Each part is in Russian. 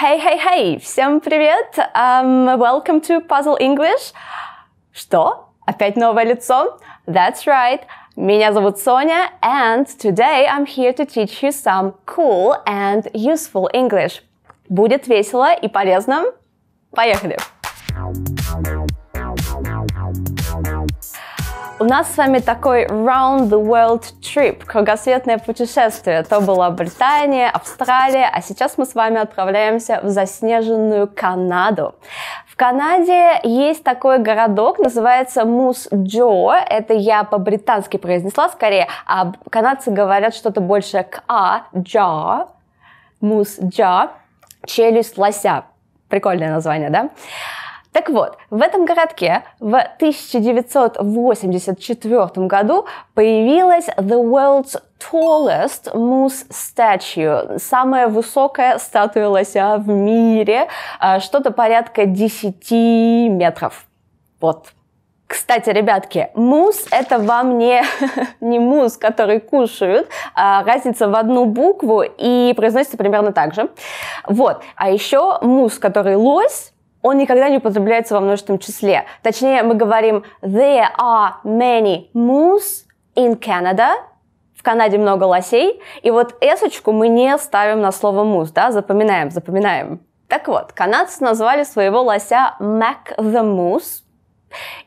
Hey, hey, hey! Всем привет! Um, welcome to Puzzle English. Что? Опять новое лицо? That's right. Меня зовут Соня, and today I'm here to teach you some cool and useful English. Будет весело и полезно. Поехали! Поехали! У нас с вами такой round the world trip, кругосветное путешествие. То была Британия, Австралия, а сейчас мы с вами отправляемся в заснеженную Канаду. В Канаде есть такой городок, называется Мус-Джо. Это я по-британски произнесла скорее, а канадцы говорят что-то больше к А, Джа, Мус-Джа, челюсть лося. Прикольное название, да? Так вот, в этом городке в 1984 году появилась The World's Tallest Moose Statue, самая высокая статуя лося в мире, а, что-то порядка 10 метров. Вот. Кстати, ребятки, мусс это вам не, не мусс, который кушают, а разница в одну букву и произносится примерно так же. Вот. А еще мусс, который лось, он никогда не употребляется во множественном числе. Точнее, мы говорим there are many moose in Canada. В Канаде много лосей. И вот эсочку мы не ставим на слово moose, да, запоминаем, запоминаем. Так вот, канадцы назвали своего лося Mac the Moose,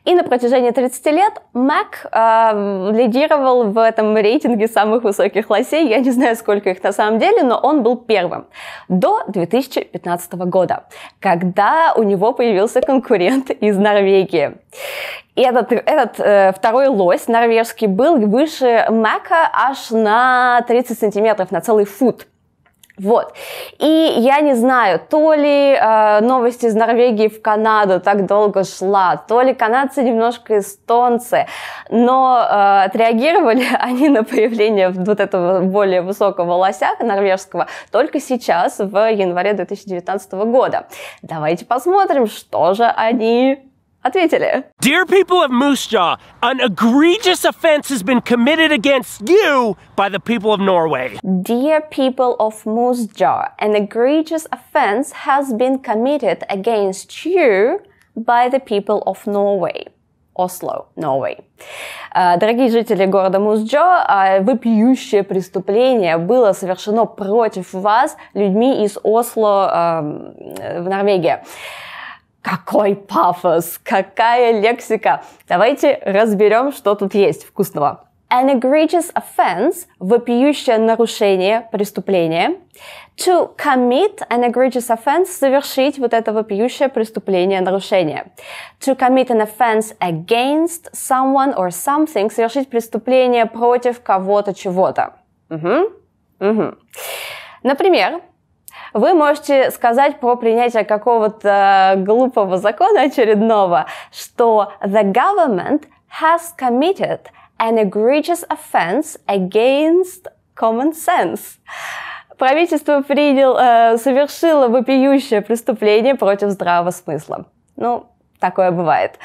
и на протяжении 30 лет Mac э, эм, лидировал в этом рейтинге самых высоких лосей. Я не знаю, сколько их на самом деле, но он был первым до 2015 года, когда у него появился конкурент из Норвегии. И этот, этот э, второй лось норвежский был выше Мака аж на 30 сантиметров, на целый фут. Вот. И я не знаю, то ли э, новость из Норвегии в Канаду так долго шла, то ли канадцы немножко эстонцы, но э, отреагировали они на появление вот этого более высокого лося норвежского только сейчас, в январе 2019 года. Давайте посмотрим, что же они Ответили. Dear people of Moose Jaw, an egregious offense has been committed against you by the people of Norway. Dear people of Moose Jaw, an egregious offense has been committed against you by the people of Norway. Осло, Norway. Дорогие жители города Музджо, вопиющее преступление было совершено против вас людьми из Осло в Норвегии. Какой пафос, какая лексика. Давайте разберем, что тут есть вкусного. An egregious offense – вопиющее нарушение, преступление. To commit an egregious offense – совершить вот это вопиющее преступление, нарушение. To commit an offense against someone or something – совершить преступление против кого-то, чего-то. Угу. Угу. Например, вы можете сказать про принятие какого-то э, глупого закона очередного, что the government has committed an egregious offense against common sense. Правительство принял, э, совершило вопиющее преступление против здравого смысла. Ну, такое бывает.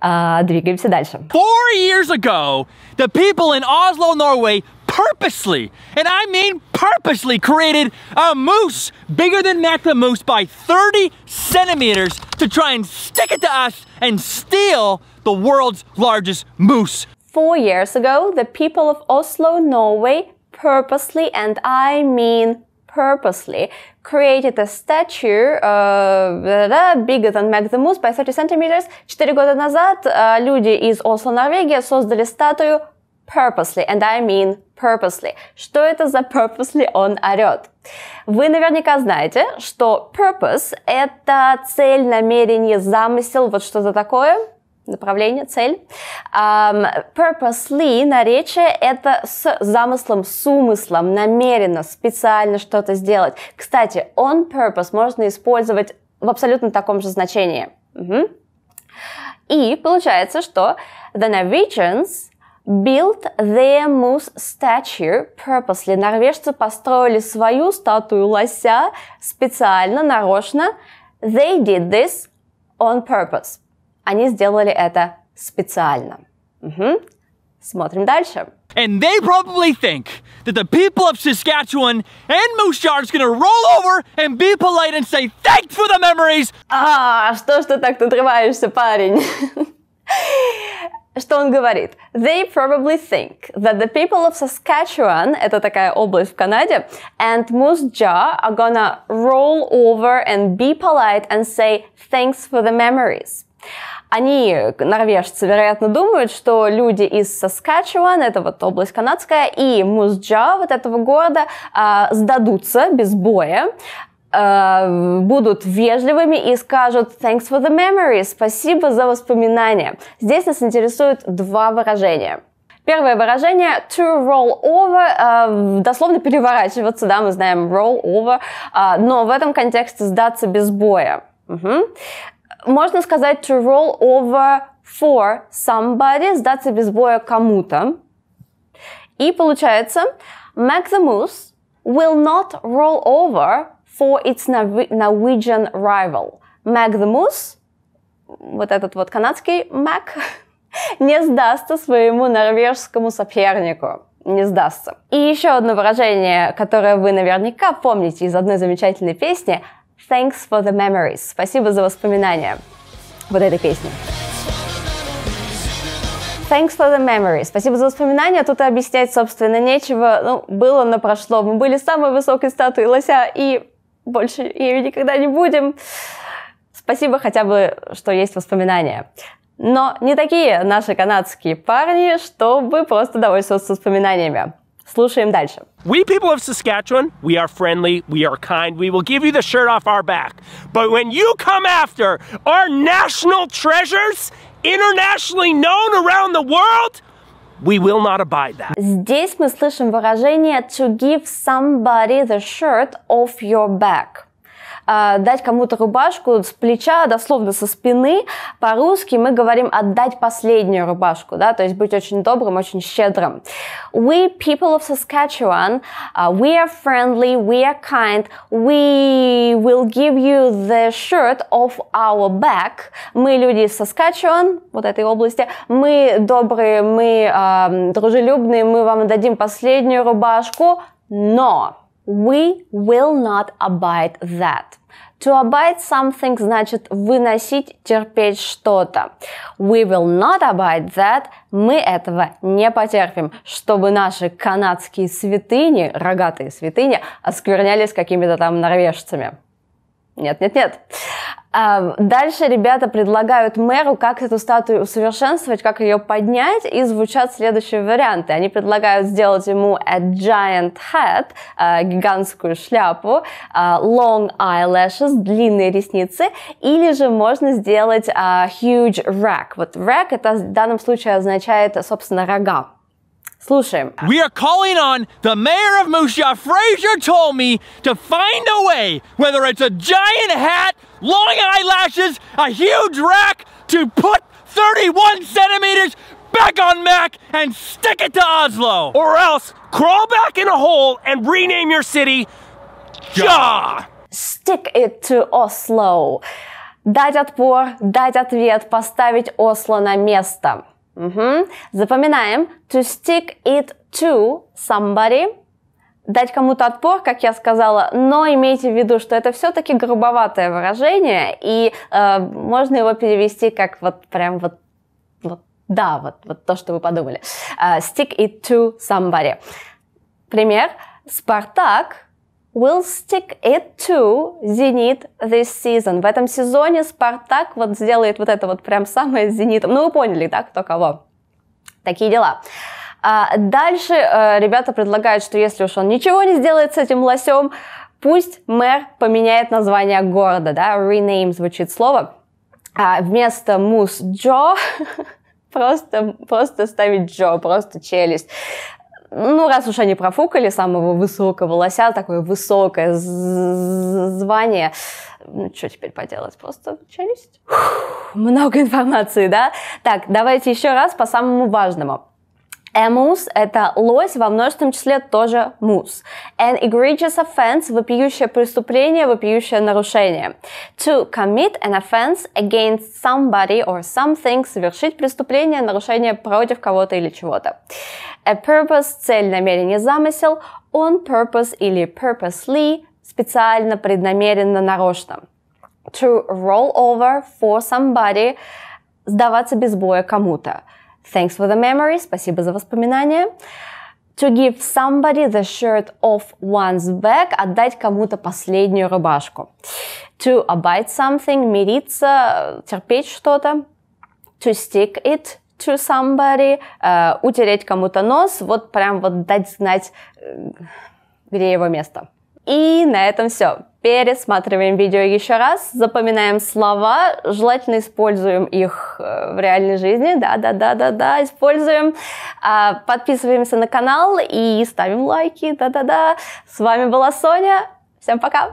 Э, двигаемся дальше. Four years ago, the people in Oslo, Norway purposely, and I mean purposely, created a moose bigger than Mac the Moose by 30 centimeters to try and stick it to us and steal the world's largest moose. Four years ago, the people of Oslo, Norway, purposely, and I mean purposely created a statue uh, bigger than Mac the Moose by 30 centimeters. Четыре года назад uh, люди из Осло, Норвегия создали статую purposely, and I mean purposely. Что это за purposely он орет? Вы наверняка знаете, что purpose – это цель, намерение, замысел, вот что-то такое – направление, цель. Um, purposely наречие – это с замыслом, с умыслом, намеренно, специально что-то сделать. Кстати, on purpose можно использовать в абсолютно таком же значении. Угу. И получается, что the Norwegians Built their moose statue purposely. Норвежцы построили свою статую лося специально, нарочно. They did this on purpose. Они сделали это специально. Угу. Смотрим дальше. And they probably think that the people of Saskatchewan and Moose Jaw are going to roll over and be polite and say thanks for the memories. А, что ж ты так надрываешься, парень? что он говорит? They probably think that the people of Saskatchewan, это такая область в Канаде, and Moose Jaw are gonna roll over and be polite and say thanks for the memories. Они, норвежцы, вероятно, думают, что люди из Саскачеван, это вот область канадская, и Музджа вот этого города э, сдадутся без боя, Э, будут вежливыми и скажут thanks for the memory, спасибо за воспоминания. Здесь нас интересуют два выражения. Первое выражение to roll over, э, дословно переворачиваться, да, мы знаем roll over, э, но в этом контексте сдаться без боя. Угу. Можно сказать to roll over for somebody, сдаться без боя кому-то. И получается, Maximus will not roll over for its Norwegian rival. Magnus, вот этот вот канадский Mac, не сдастся своему норвежскому сопернику. Не сдастся. И еще одно выражение, которое вы наверняка помните из одной замечательной песни Thanks for the memories. Спасибо за воспоминания вот этой песни. Thanks for the Memories", Спасибо за воспоминания. Тут и объяснять, собственно, нечего. Ну, было на прошло. Мы были самой высокой статуей лося и больше ею никогда не будем. Спасибо хотя бы, что есть воспоминания. Но не такие наши канадские парни, чтобы просто довольствоваться воспоминаниями. Слушаем дальше. We people of Saskatchewan, we are friendly, we are kind, we will give you the shirt off our back. But when you come after our national treasures, internationally known around the world, We will not abide that. Здесь мы слышим выражение to give somebody the shirt off your back. А, дать кому-то рубашку с плеча, дословно со спины. По-русски мы говорим отдать последнюю рубашку, да, то есть быть очень добрым, очень щедрым. We people of Saskatchewan, uh, we are friendly, we are kind, we will give you the shirt of our back. Мы люди из Saskatchewan, вот этой области, мы добрые, мы э, дружелюбные, мы вам дадим последнюю рубашку, но We will not abide that. To abide something значит выносить, терпеть что-то. We will not abide that. Мы этого не потерпим, чтобы наши канадские святыни, рогатые святыни, осквернялись какими-то там норвежцами. Нет, нет, нет. Дальше ребята предлагают мэру, как эту статую усовершенствовать, как ее поднять, и звучат следующие варианты. Они предлагают сделать ему a giant hat, а, гигантскую шляпу, а, long eyelashes, длинные ресницы, или же можно сделать а, huge rack. Вот rack это в данном случае означает, собственно, рога. Слушаем. We are calling on the mayor of Musha, Fraser told me to find a way, whether it's a giant hat, long eyelashes, a huge rack, to put 31 centimeters back on Mac and stick it to Oslo. Or else crawl back in a hole and rename your city Ja. Stick it to Oslo. Дать отпор, дать ответ, поставить Осло на место. Угу. Запоминаем. To stick it to somebody. Дать кому-то отпор, как я сказала, но имейте в виду, что это все-таки грубоватое выражение, и э, можно его перевести как вот прям вот, вот да, вот, вот то, что вы подумали. Uh, stick it to somebody. Пример. Спартак Will stick it to Zenit this season. В этом сезоне Спартак вот сделает вот это вот прям самое с Зенитом. Ну, вы поняли, да, кто кого. Такие дела. А дальше э, ребята предлагают, что если уж он ничего не сделает с этим лосем, пусть мэр поменяет название города, да, rename звучит слово. А вместо Мус Джо просто, просто ставить Джо, просто челюсть ну, раз уж они профукали самого высокого лося, такое высокое звание, ну, что теперь поделать, просто челюсть. Фух, много информации, да? Так, давайте еще раз по самому важному. Эмус – это лось, во множественном числе тоже мус. An egregious offense – вопиющее преступление, вопиющее нарушение. To commit an offense against somebody or something – совершить преступление, нарушение против кого-то или чего-то. A purpose – цель, намерение, замысел. On purpose или purposely – специально, преднамеренно, нарочно. To roll over for somebody – сдаваться без боя кому-то. Thanks for the memory. Спасибо за воспоминания. To give somebody the shirt off one's back. Отдать кому-то последнюю рубашку. To abide something. Мириться, терпеть что-то. To stick it to somebody. Uh, утереть кому-то нос. Вот прям вот дать знать, э, где его место. И на этом все. Пересматриваем видео еще раз, запоминаем слова, желательно используем их э, в реальной жизни. Да-да-да-да-да, используем. А, подписываемся на канал и ставим лайки. Да-да-да. С вами была Соня. Всем пока!